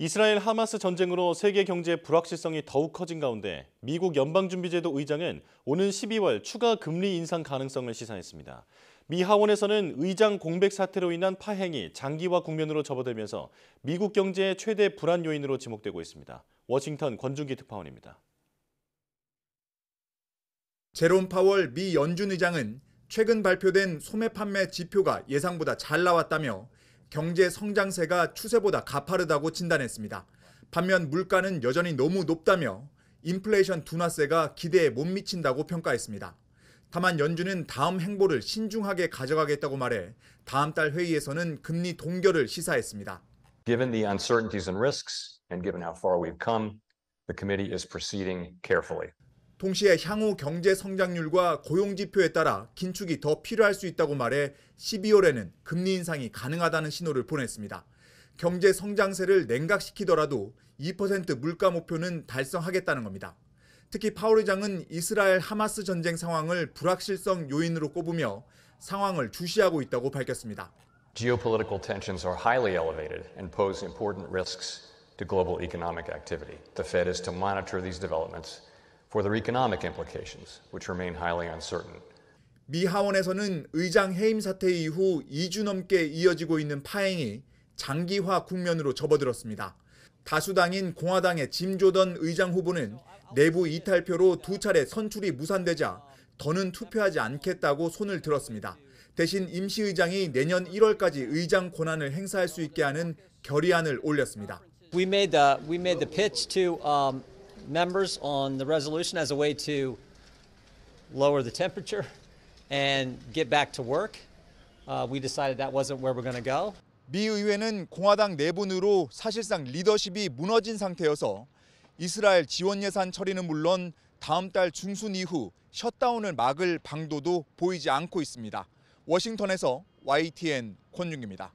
이스라엘 하마스 전쟁으로 세계 경제의 불확실성이 더욱 커진 가운데 미국 연방준비제도 의장은 오는 12월 추가 금리 인상 가능성을 시사했습니다. 미 하원에서는 의장 공백 사태로 인한 파행이 장기화 국면으로 접어들면서 미국 경제의 최대 불안 요인으로 지목되고 있습니다. 워싱턴 권준기 특파원입니다. 제롬 파월 미 연준 의장은 최근 발표된 소매 판매 지표가 예상보다 잘 나왔다며 경제 성장세가 추세보다 가파르다고 진단했습니다. 반면 물가는 여전히 너무 높다며 인플레이션 둔화세가 기대에 못 미친다고 평가했습니다. 다만 연준은 다음 행보를 신중하게 가져가겠다고 말해 다음 달 회의에서는 금리 동결을 시사했습니다. Given the uncertainties and risks and given how far we've come, the committee is proceeding carefully. 동시에 향후 경제 성장률과 고용 지표에 따라 긴축이 더 필요할 수 있다고 말해 12월에는 금리 인상이 가능하다는 신호를 보냈습니다. 경제 성장세를 냉각시키더라도 2% 물가 목표는 달성하겠다는 겁니다. 특히 파월 의장은 이스라엘 하마스 전쟁 상황을 불확실성 요인으로 꼽으며 상황을 주시하고 있다고 밝혔습니다. Geopolitical tensions are highly elevated and pose important risks to global economic activity. The Fed is to monitor these developments for their economic implications, which remain highly uncertain. 미 하원에서는 의장 해임 사태 이후 2주 넘게 이어지고 있는 파행이 장기화 국면으로 접어들었습니다. 다수당인 공화당의 짐 조던 의장 후보는 내부 이탈표로 두 차례 선출이 무산되자 더는 투표하지 않겠다고 손을 들었습니다. 대신 임시 의장이 내년 1월까지 의장 권한을 행사할 수 있게 하는 결의안을 올렸습니다. We made the we made the pitch to um members on the resolution as a way to lower the temperature and get back to work. Uh, we decided that wasn't where we're going to go. 미 의회는 공화당 내분으로 사실상 리더십이 무너진 상태여서 이스라엘 지원 예산 처리는 물론 다음 달 중순 이후 셧다운을 막을 방도도 보이지 않고 있습니다. 워싱턴에서 YTN 권윤기입니다.